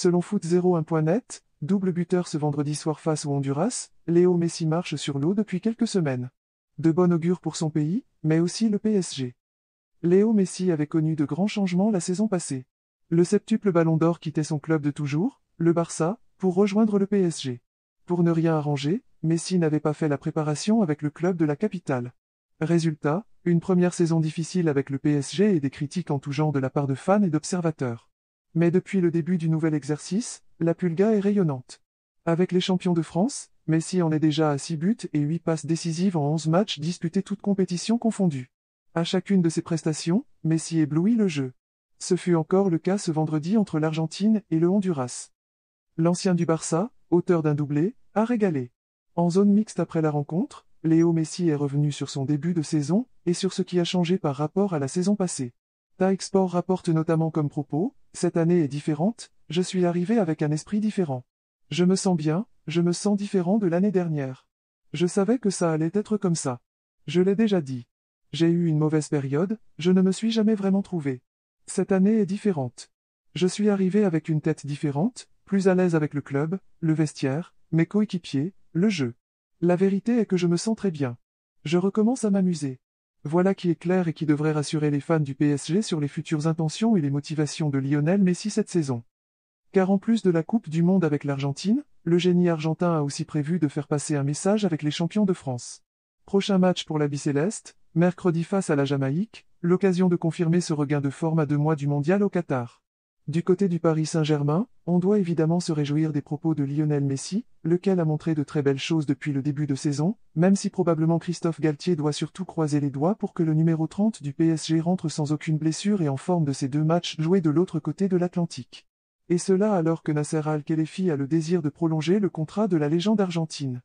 Selon foot01.net, double buteur ce vendredi soir face au Honduras, Léo Messi marche sur l'eau depuis quelques semaines. De bon augure pour son pays, mais aussi le PSG. Léo Messi avait connu de grands changements la saison passée. Le septuple Ballon d'Or quittait son club de toujours, le Barça, pour rejoindre le PSG. Pour ne rien arranger, Messi n'avait pas fait la préparation avec le club de la capitale. Résultat, une première saison difficile avec le PSG et des critiques en tout genre de la part de fans et d'observateurs. Mais depuis le début du nouvel exercice, la Pulga est rayonnante. Avec les champions de France, Messi en est déjà à 6 buts et 8 passes décisives en 11 matchs disputés toutes compétitions confondues. À chacune de ses prestations, Messi éblouit le jeu. Ce fut encore le cas ce vendredi entre l'Argentine et le Honduras. L'ancien du Barça, auteur d'un doublé, a régalé. En zone mixte après la rencontre, Léo Messi est revenu sur son début de saison et sur ce qui a changé par rapport à la saison passée. Ta rapporte notamment comme propos, Cette année est différente, je suis arrivé avec un esprit différent. Je me sens bien, je me sens différent de l'année dernière. Je savais que ça allait être comme ça. Je l'ai déjà dit. J'ai eu une mauvaise période, je ne me suis jamais vraiment trouvé. Cette année est différente. Je suis arrivé avec une tête différente, plus à l'aise avec le club, le vestiaire, mes coéquipiers, le jeu. La vérité est que je me sens très bien. Je recommence à m'amuser. Voilà qui est clair et qui devrait rassurer les fans du PSG sur les futures intentions et les motivations de Lionel Messi cette saison. Car en plus de la Coupe du Monde avec l'Argentine, le génie argentin a aussi prévu de faire passer un message avec les champions de France. Prochain match pour la Bicéleste, mercredi face à la Jamaïque, l'occasion de confirmer ce regain de forme à deux mois du mondial au Qatar. Du côté du Paris Saint-Germain, on doit évidemment se réjouir des propos de Lionel Messi, lequel a montré de très belles choses depuis le début de saison, même si probablement Christophe Galtier doit surtout croiser les doigts pour que le numéro 30 du PSG rentre sans aucune blessure et en forme de ces deux matchs joués de l'autre côté de l'Atlantique. Et cela alors que Nasser al khelefi a le désir de prolonger le contrat de la légende argentine.